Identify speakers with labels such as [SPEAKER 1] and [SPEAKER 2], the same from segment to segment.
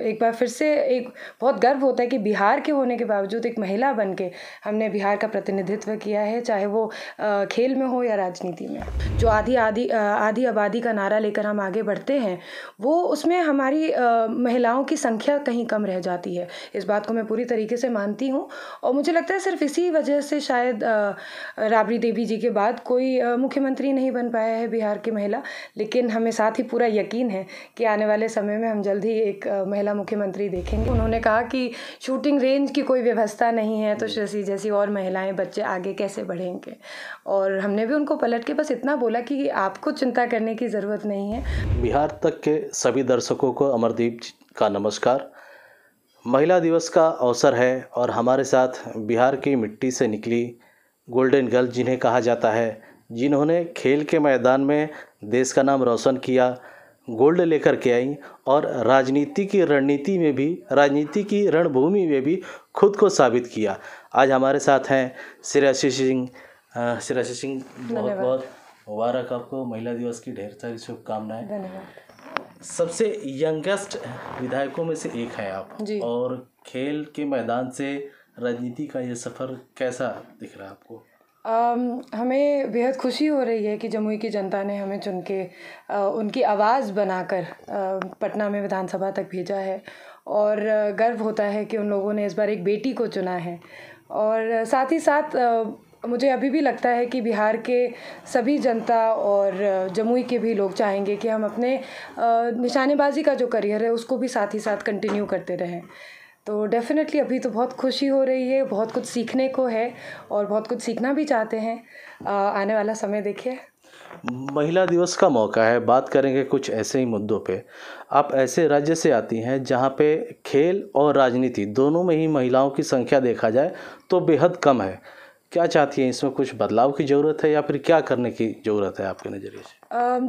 [SPEAKER 1] एक बार फिर से एक बहुत गर्व होता है कि बिहार के होने के बावजूद एक महिला बन के हमने बिहार का प्रतिनिधित्व किया है चाहे वो खेल में हो या राजनीति में जो आधी आधी आधी आबादी का नारा लेकर हम आगे बढ़ते हैं वो उसमें हमारी महिलाओं की संख्या कहीं कम रह जाती है इस बात को मैं पूरी तरीके से मानती हूँ और मुझे लगता है सिर्फ इसी वजह से शायद राबड़ी देवी जी के बाद कोई मुख्यमंत्री नहीं बन पाया है बिहार की महिला लेकिन हमें साथ ही पूरा यकीन है कि आने वाले समय में हम जल्द ही एक महिला महिला मुख्यमंत्री देखेंगे उन्होंने कहा कि शूटिंग रेंज की कोई व्यवस्था नहीं है तो शशि जैसी और महिलाएं बच्चे आगे कैसे बढ़ेंगे और हमने भी उनको पलट के बस इतना बोला कि आपको चिंता करने की ज़रूरत नहीं है
[SPEAKER 2] बिहार तक के सभी दर्शकों को अमरदीप का नमस्कार महिला दिवस का अवसर है और हमारे साथ बिहार की मिट्टी से निकली गोल्डन गर्ल जिन्हें कहा जाता है जिन्होंने खेल के मैदान में देश का नाम रोशन किया गोल्ड लेकर के आई और राजनीति की रणनीति में भी राजनीति की रणभूमि में भी खुद को साबित किया आज हमारे साथ हैं श्री आशीष सिंह श्री आशीष सिंह बहुत बहुत मुबारक आपको महिला दिवस की ढेर सारी शुभकामनाएं सबसे यंगेस्ट विधायकों में से एक हैं आप और खेल के मैदान से राजनीति का ये सफ़र कैसा दिख रहा है आपको
[SPEAKER 1] हमें बेहद खुशी हो रही है कि जमुई की जनता ने हमें चुन के उनकी आवाज़ बनाकर पटना में विधानसभा तक भेजा है और गर्व होता है कि उन लोगों ने इस बार एक बेटी को चुना है और साथ ही साथ मुझे अभी भी लगता है कि बिहार के सभी जनता और जमुई के भी लोग चाहेंगे कि हम अपने निशानेबाजी का जो करियर है उसको भी साथ ही साथ कंटिन्यू करते रहें तो डेफ़िनेटली अभी तो बहुत खुशी हो रही है बहुत कुछ सीखने को है और बहुत कुछ सीखना भी चाहते हैं आने वाला समय देखिए
[SPEAKER 2] महिला दिवस का मौका है बात करेंगे कुछ ऐसे ही मुद्दों पे आप ऐसे राज्य से आती हैं जहाँ पे खेल और राजनीति दोनों में ही महिलाओं की संख्या देखा जाए तो बेहद कम है क्या चाहती हैं इसमें कुछ बदलाव की ज़रूरत है या फिर क्या करने की ज़रूरत है आपके नज़रिए
[SPEAKER 1] से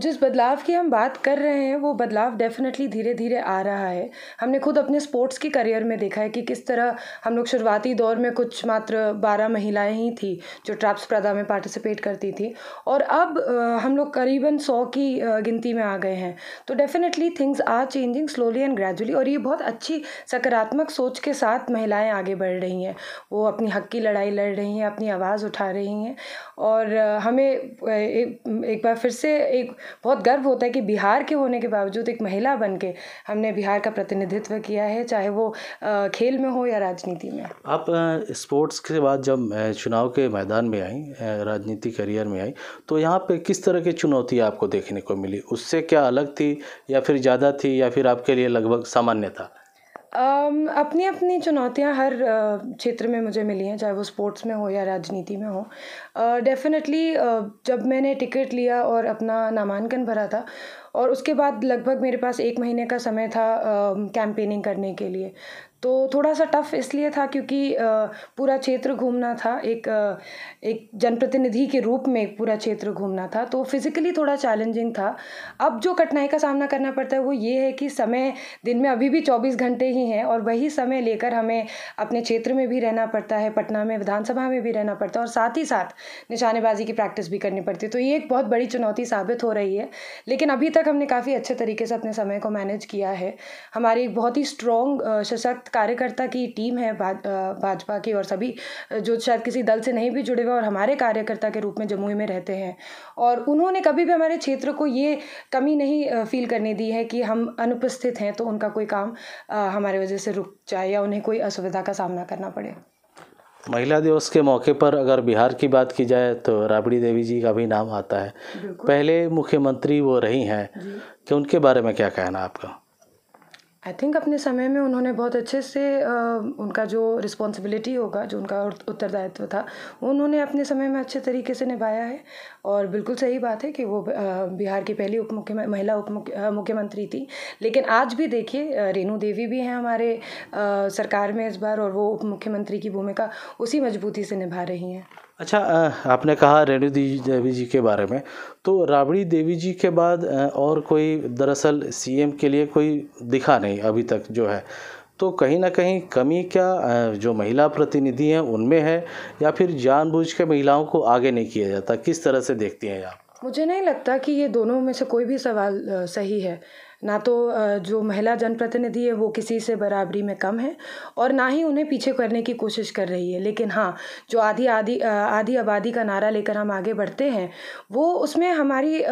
[SPEAKER 1] जिस बदलाव की हम बात कर रहे हैं वो बदलाव डेफिनेटली धीरे धीरे आ रहा है हमने खुद अपने स्पोर्ट्स के करियर में देखा है कि किस तरह हम लोग शुरुआती दौर में कुछ मात्र बारह महिलाएं ही थी जो ट्रैप्स स्पर्धा में पार्टिसिपेट करती थी और अब हम लोग करीबन सौ की गिनती में आ गए हैं तो definitely things are changing slowly and gradually और ये बहुत अच्छी सकारात्मक सोच के साथ महिलाएँ आगे बढ़ रही हैं वो अपनी हक की लड़ाई लड़ रही हैं अपनी आवाज़ उठा रही हैं और हमें एक, एक बार फिर से एक बहुत गर्व होता है कि बिहार के होने के बावजूद एक महिला बन के हमने बिहार का प्रतिनिधित्व किया है चाहे वो खेल में हो या राजनीति में
[SPEAKER 2] आप स्पोर्ट्स के बाद जब चुनाव के मैदान में आई राजनीति करियर में आई तो यहाँ पर किस तरह की चुनौती आपको देखने को मिली उससे क्या अलग थी या फिर ज़्यादा थी या फिर आपके लिए लगभग सामान्य
[SPEAKER 1] था Um, अपनी अपनी चुनौतियाँ हर क्षेत्र में मुझे मिली हैं चाहे वो स्पोर्ट्स में हो या राजनीति में हो डेफिनेटली जब मैंने टिकट लिया और अपना नामांकन भरा था और उसके बाद लगभग मेरे पास एक महीने का समय था कैंपेनिंग करने के लिए तो थोड़ा सा टफ इसलिए था क्योंकि पूरा क्षेत्र घूमना था एक एक जनप्रतिनिधि के रूप में पूरा क्षेत्र घूमना था तो फिज़िकली थोड़ा चैलेंजिंग था अब जो कठिनाई का सामना करना पड़ता है वो ये है कि समय दिन में अभी भी चौबीस घंटे ही हैं और वही समय लेकर हमें अपने क्षेत्र में भी रहना पड़ता है पटना में विधानसभा में भी रहना पड़ता है और साथ ही साथ निशानेबाजी की प्रैक्टिस भी करनी पड़ती है तो ये एक बहुत बड़ी चुनौती साबित हो रही है लेकिन अभी तक हमने काफ़ी अच्छे तरीके से अपने समय को मैनेज किया है हमारी एक बहुत ही स्ट्रॉन्ग सशक्त कार्यकर्ता की टीम है भाजपा की और सभी जो शायद किसी दल से नहीं भी जुड़े हुए और हमारे कार्यकर्ता के रूप में जमुई में रहते हैं और उन्होंने कभी भी हमारे क्षेत्र को ये कमी नहीं फील करने दी है कि हम अनुपस्थित हैं तो उनका कोई काम हमारे वजह से रुक जाए या उन्हें कोई असुविधा का सामना करना पड़े
[SPEAKER 2] महिला दिवस के मौके पर अगर बिहार की बात की जाए तो राबड़ी देवी जी का भी नाम आता है
[SPEAKER 1] पहले
[SPEAKER 2] मुख्यमंत्री वो रही हैं कि तो उनके बारे में क्या कहना आपका
[SPEAKER 1] आई थिंक अपने समय में उन्होंने बहुत अच्छे से उनका जो रिस्पॉन्सिबिलिटी होगा जो उनका उत्तरदायित्व था उन्होंने अपने समय में अच्छे तरीके से निभाया है और बिल्कुल सही बात है कि वो बिहार की पहली उप मुख्य महिला उप मुख्यमंत्री थी लेकिन आज भी देखिए रेणु देवी भी हैं हमारे सरकार में इस बार और वो उप मुख्यमंत्री की भूमिका उसी मजबूती से निभा रही हैं
[SPEAKER 2] अच्छा आपने कहा रेणु देवी जी के बारे में तो राबड़ी देवी जी के बाद और कोई दरअसल सीएम के लिए कोई दिखा नहीं अभी तक जो है तो कहीं ना कहीं कमी क्या जो महिला प्रतिनिधि हैं उनमें है या फिर जानबूझ के महिलाओं को आगे नहीं किया जाता किस तरह से देखती हैं आप
[SPEAKER 1] मुझे नहीं लगता कि ये दोनों में से कोई भी सवाल सही है ना तो जो महिला जनप्रतिनिधि है वो किसी से बराबरी में कम है और ना ही उन्हें पीछे करने की कोशिश कर रही है लेकिन हाँ जो आधी आधी आधी आबादी का नारा लेकर हम आगे बढ़ते हैं वो उसमें हमारी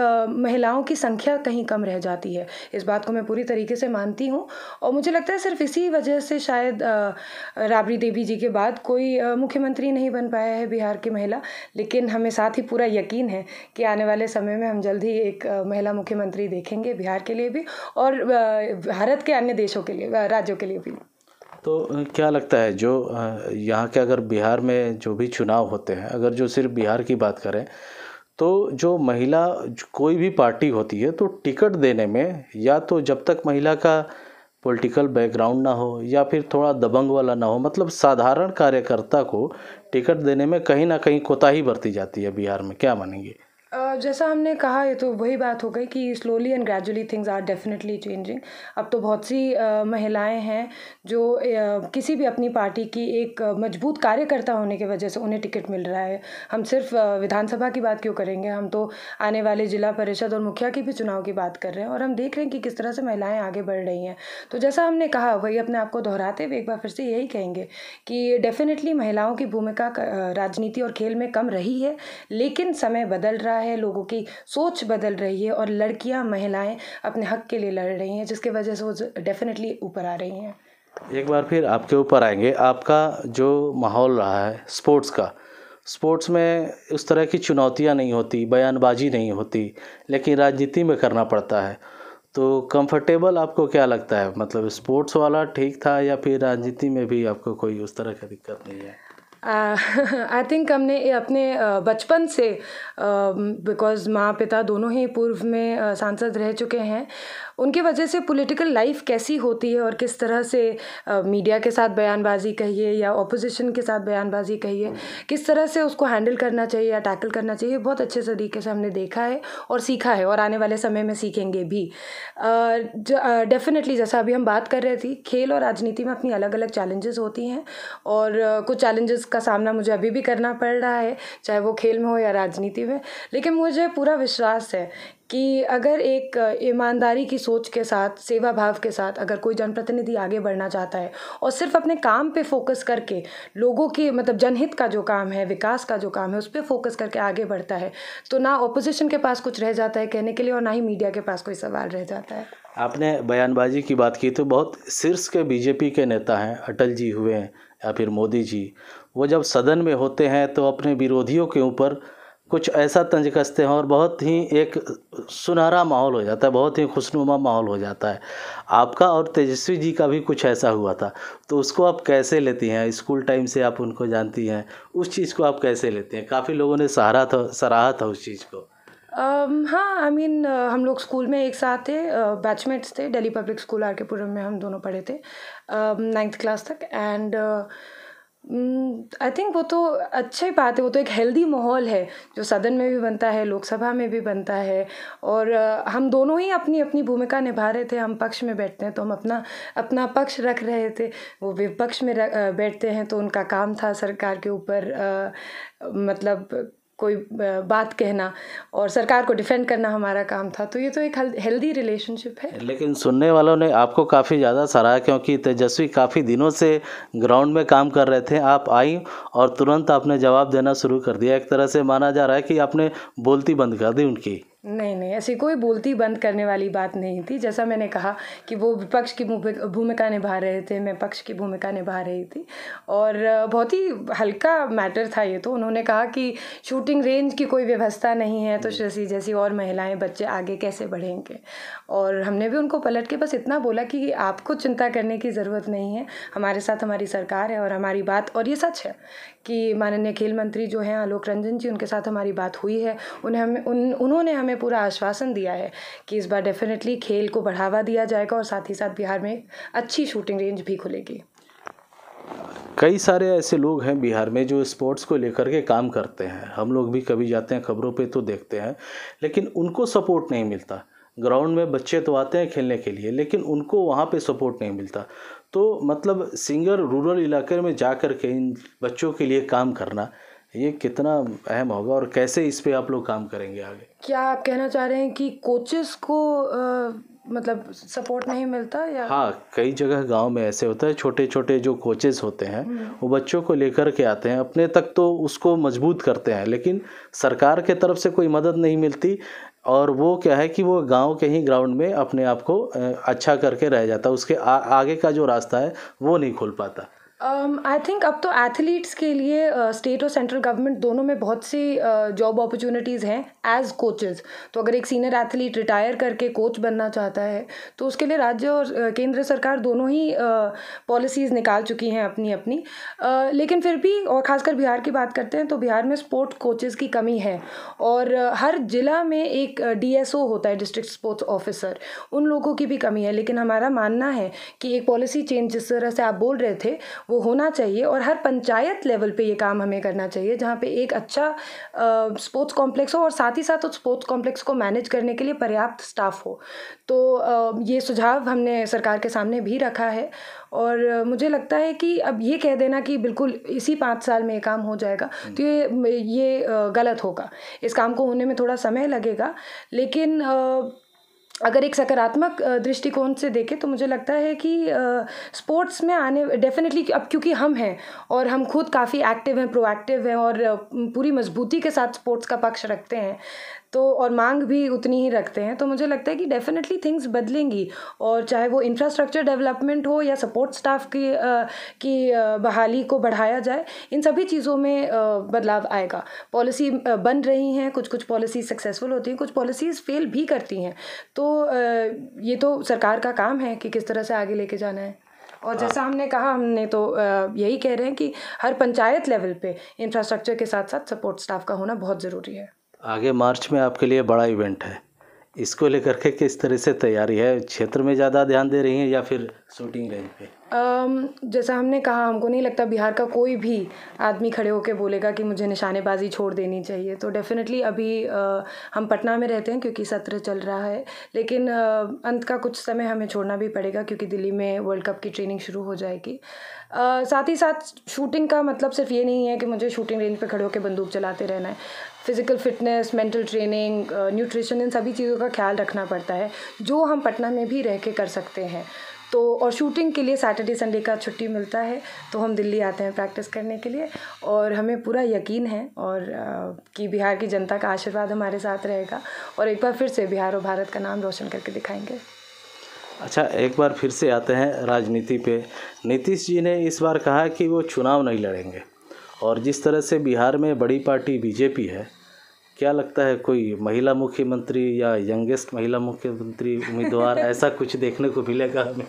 [SPEAKER 1] महिलाओं की संख्या कहीं कम रह जाती है इस बात को मैं पूरी तरीके से मानती हूँ और मुझे लगता है सिर्फ इसी वजह से शायद राबड़ी देवी जी के बाद कोई मुख्यमंत्री नहीं बन पाया है बिहार की महिला लेकिन हमें साथ ही पूरा यकीन है कि आने वाले समय में हम जल्द ही एक महिला मुख्यमंत्री देखेंगे बिहार के लिए भी और भारत के अन्य देशों के लिए राज्यों के लिए भी
[SPEAKER 2] तो क्या लगता है जो यहाँ के अगर बिहार में जो भी चुनाव होते हैं अगर जो सिर्फ बिहार की बात करें तो जो महिला कोई भी पार्टी होती है तो टिकट देने में या तो जब तक महिला का पॉलिटिकल बैकग्राउंड ना हो या फिर थोड़ा दबंग वाला ना हो मतलब साधारण कार्यकर्ता को टिकट देने में कहीं ना कहीं कोताही बरती जाती है बिहार में क्या मानेंगे
[SPEAKER 1] अब जैसा हमने कहा ये तो वही बात हो गई कि slowly and gradually things are definitely changing अब तो बहुत सी महिलाएं हैं जो किसी भी अपनी पार्टी की एक मजबूत कार्यकर्ता होने की वजह से उन्हें टिकट मिल रहा है हम सिर्फ विधानसभा की बात क्यों करेंगे हम तो आने वाले जिला परिषद और मुखिया की भी चुनाव की बात कर रहे हैं और हम देख रहे हैं कि किस तरह से महिलाएँ आगे बढ़ रही हैं तो जैसा हमने कहा वही अपने आप को दोहराते हुए एक बार फिर से यही कहेंगे कि डेफिनेटली महिलाओं की भूमिका राजनीति और खेल में कम रही है लेकिन समय बदल रहा है लोगों की सोच बदल रही है और लड़कियां महिलाएं अपने हक के लिए लड़ रही हैं जिसकी वजह से वो डेफिनेटली ऊपर आ रही हैं
[SPEAKER 2] एक बार फिर आपके ऊपर आएंगे आपका जो माहौल रहा है स्पोर्ट्स का स्पोर्ट्स में उस तरह की चुनौतियाँ नहीं होती बयानबाजी नहीं होती लेकिन राजनीति में करना पड़ता है तो कंफर्टेबल आपको क्या लगता है मतलब स्पोर्ट्स वाला ठीक था या फिर राजनीति में भी आपको कोई उस तरह का दिक्कत नहीं है
[SPEAKER 1] आई थिंक हमने अपने बचपन से बिकॉज़ माँ पिता दोनों ही पूर्व में सांसद रह चुके हैं उनकी वजह से पॉलिटिकल लाइफ कैसी होती है और किस तरह से मीडिया के साथ बयानबाजी कहिए या ओपोजिशन के साथ बयानबाजी कहिए किस तरह से उसको हैंडल करना चाहिए या टैकल करना चाहिए बहुत अच्छे तरीके से हमने देखा है और सीखा है और आने वाले समय में सीखेंगे भी डेफिनेटली जैसा अभी हम बात कर रहे थे खेल और राजनीति में अपनी अलग अलग चैलेंजेस होती हैं और कुछ चैलेंजेस का सामना मुझे अभी भी करना पड़ रहा है चाहे वो खेल में हो या राजनीति में लेकिन मुझे पूरा विश्वास है कि अगर एक ईमानदारी की सोच के साथ सेवा भाव के साथ अगर कोई जनप्रतिनिधि आगे बढ़ना चाहता है और सिर्फ अपने काम पे फोकस करके लोगों के मतलब जनहित का जो काम है विकास का जो काम है उस पर फोकस करके आगे बढ़ता है तो ना ऑपोजिशन के पास कुछ रह जाता है कहने के लिए और ना ही मीडिया के पास कोई सवाल रह जाता है
[SPEAKER 2] आपने बयानबाजी की बात की तो बहुत शीर्ष के बीजेपी के नेता हैं अटल जी हुए हैं या फिर मोदी जी वो जब सदन में होते हैं तो अपने विरोधियों के ऊपर कुछ ऐसा तंज कसते हैं और बहुत ही एक सुनहरा माहौल हो जाता है बहुत ही खुशनुमा माहौल हो जाता है आपका और तेजस्वी जी का भी कुछ ऐसा हुआ था तो उसको आप कैसे लेती हैं स्कूल टाइम से आप उनको जानती हैं उस चीज़ को आप कैसे लेती हैं काफ़ी लोगों ने सहारा था सराहा था उस चीज़ को
[SPEAKER 1] um, हाँ I I mean mean, uh, हम लोग स्कूल में एक साथ थे बैचमेट्स uh, थे दिल्ली पब्लिक स्कूल आर के पुरम में हम दोनों पढ़े थे नाइन्थ uh, क्लास तक and uh, I mm, think वो तो अच्छी बात है वो तो एक हेल्दी माहौल है जो सदन में भी बनता है लोकसभा में भी बनता है और हम दोनों ही अपनी अपनी भूमिका निभा रहे थे हम पक्ष में बैठते हैं तो हम अपना अपना पक्ष रख रहे थे वो विपक्ष में बैठते हैं तो उनका काम था सरकार के ऊपर मतलब कोई बात कहना और सरकार को डिफेंड करना हमारा काम था तो ये तो एक हेल्दी रिलेशनशिप है
[SPEAKER 2] लेकिन सुनने वालों ने आपको काफ़ी ज़्यादा सराहा क्योंकि तेजस्वी काफ़ी दिनों से ग्राउंड में काम कर रहे थे आप आई और तुरंत आपने जवाब देना शुरू कर दिया एक तरह से माना जा रहा है कि आपने बोलती बंद कर दी उनकी
[SPEAKER 1] नहीं नहीं ऐसी कोई बोलती बंद करने वाली बात नहीं थी जैसा मैंने कहा कि वो विपक्ष की भूमिका निभा रहे थे मैं पक्ष की भूमिका निभा रही थी और बहुत ही हल्का मैटर था ये तो उन्होंने कहा कि शूटिंग रेंज की कोई व्यवस्था नहीं है तो जैसी जैसी और महिलाएं बच्चे आगे कैसे बढ़ेंगे और हमने भी उनको पलट के बस इतना बोला कि आपको चिंता करने की ज़रूरत नहीं है हमारे साथ हमारी सरकार है और हमारी बात और ये सच है कि माननीय खेल मंत्री जो हैं आलोक रंजन जी उनके साथ हमारी बात हुई है उन्हें हमें उन उन्होंने हमें हमें पूरा आश्वासन दिया है कि इस बार डेफिनेटली खेल को बढ़ावा दिया जाएगा और साथ ही साथ बिहार में अच्छी शूटिंग रेंज भी खुलेगी
[SPEAKER 2] कई सारे ऐसे लोग हैं बिहार में जो स्पोर्ट्स को लेकर के काम करते हैं हम लोग भी कभी जाते हैं खबरों पे तो देखते हैं लेकिन उनको सपोर्ट नहीं मिलता ग्राउंड में बच्चे तो आते हैं खेलने के लिए लेकिन उनको वहाँ पे सपोर्ट नहीं मिलता तो मतलब सिंगर रूरल इलाके में जा कर के इन बच्चों के लिए काम करना ये कितना अहम होगा और कैसे इस पर आप लोग काम करेंगे आगे
[SPEAKER 1] क्या आप कहना चाह रहे हैं कि कोचेस को आ, मतलब सपोर्ट नहीं मिलता या
[SPEAKER 2] हाँ कई जगह गांव में ऐसे होता है छोटे छोटे जो कोचेस होते हैं हम्म। वो बच्चों को लेकर के आते हैं अपने तक तो उसको मजबूत करते हैं लेकिन सरकार के तरफ से कोई मदद नहीं मिलती और वो क्या है कि वो गांव के ही ग्राउंड में अपने आप को अच्छा करके रह जाता है उसके आ, आगे का जो रास्ता है वो नहीं खुल पाता
[SPEAKER 1] आई um, थिंक अब तो एथलीट्स के लिए स्टेट uh, और सेंट्रल गवर्नमेंट दोनों में बहुत सी जॉब uh, अपॉर्चुनिटीज़ हैं एज कोचेज तो अगर एक सीनियर एथलीट रिटायर करके कोच बनना चाहता है तो उसके लिए राज्य और uh, केंद्र सरकार दोनों ही पॉलिसीज़ निकाल चुकी हैं अपनी अपनी लेकिन फिर भी और ख़ासकर बिहार की बात करते हैं तो बिहार में स्पोर्ट कोचेज़ की कमी है और हर ज़िला में एक डी होता है डिस्ट्रिक्ट स्पोर्ट्स ऑफिसर उन लोगों की भी कमी है लेकिन हमारा मानना है कि एक पॉलिसी चेंज जिस तरह से आप बोल रहे थे वो होना चाहिए और हर पंचायत लेवल पे ये काम हमें करना चाहिए जहाँ पे एक अच्छा स्पोर्ट्स कॉम्प्लेक्स हो और साथ ही साथ उस स्पोर्ट्स कॉम्प्लेक्स को मैनेज करने के लिए पर्याप्त स्टाफ हो तो ये सुझाव हमने सरकार के सामने भी रखा है और मुझे लगता है कि अब ये कह देना कि बिल्कुल इसी पाँच साल में ये काम हो जाएगा हम्म। तो ये ये गलत होगा इस काम को होने में थोड़ा समय लगेगा लेकिन अगर एक सकारात्मक दृष्टिकोण से देखें तो मुझे लगता है कि स्पोर्ट्स में आने डेफिनेटली अब क्योंकि हम हैं और हम खुद काफ़ी एक्टिव हैं प्रोएक्टिव हैं और पूरी मजबूती के साथ स्पोर्ट्स का पक्ष रखते हैं तो और मांग भी उतनी ही रखते हैं तो मुझे लगता है कि डेफिनेटली थिंग्स बदलेंगी और चाहे वो इंफ्रास्ट्रक्चर डेवलपमेंट हो या सपोर्ट स्टाफ की आ, की बहाली को बढ़ाया जाए इन सभी चीज़ों में आ, बदलाव आएगा पॉलिसी बन रही हैं कुछ कुछ पॉलिसी सक्सेसफुल होती हैं कुछ पॉलिसीज़ फेल भी करती हैं तो आ, ये तो सरकार का काम है कि किस तरह से आगे लेके जाना है और हाँ। जैसा हमने कहा हमने तो यही कह रहे हैं कि हर पंचायत लेवल पे इंफ्रास्ट्रक्चर के साथ साथ सपोर्ट स्टाफ का होना बहुत ज़रूरी है
[SPEAKER 2] आगे मार्च में आपके लिए बड़ा इवेंट है इसको लेकर के किस तरह से तैयारी है क्षेत्र में ज़्यादा ध्यान दे रही हैं या फिर शूटिंग रेंज पे
[SPEAKER 1] जैसा हमने कहा हमको नहीं लगता बिहार का कोई भी आदमी खड़े होकर बोलेगा कि मुझे निशानेबाजी छोड़ देनी चाहिए तो डेफिनेटली अभी हम पटना में रहते हैं क्योंकि सत्र चल रहा है लेकिन अंत का कुछ समय हमें छोड़ना भी पड़ेगा क्योंकि दिल्ली में वर्ल्ड कप की ट्रेनिंग शुरू हो जाएगी साथ ही साथ शूटिंग का मतलब सिर्फ ये नहीं है कि मुझे शूटिंग रेंज पर खड़े होकर बंदूक चलाते रहना है physical fitness mental training nutrition इन सभी चीज़ों का ख्याल रखना पड़ता है जो हम पटना में भी रह के कर सकते हैं तो और शूटिंग के लिए सैटरडे संडे का छुट्टी मिलता है तो हम दिल्ली आते हैं प्रैक्टिस करने के लिए और हमें पूरा यकीन है और कि बिहार की जनता का आशीर्वाद हमारे साथ रहेगा और एक बार फिर से बिहार और भारत का नाम रोशन करके दिखाएंगे
[SPEAKER 2] अच्छा एक बार फिर से आते हैं राजनीति पे नीतीश जी ने इस बार कहा कि वो चुनाव नहीं लड़ेंगे और जिस तरह से बिहार में बड़ी पार्टी बीजेपी है क्या लगता है कोई महिला मुख्यमंत्री या यंगेस्ट महिला मुख्यमंत्री उम्मीदवार ऐसा कुछ देखने को मिलेगा हमें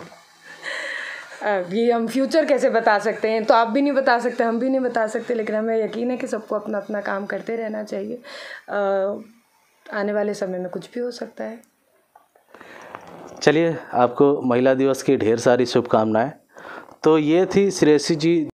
[SPEAKER 1] ये हम फ्यूचर कैसे बता सकते हैं तो आप भी नहीं बता सकते हम भी नहीं बता सकते लेकिन हमें यकीन है कि सबको अपना अपना काम करते रहना चाहिए आ, आने वाले समय में कुछ भी हो सकता है
[SPEAKER 2] चलिए आपको महिला दिवस की ढेर सारी शुभकामनाएं तो ये थी श्रेयसी जी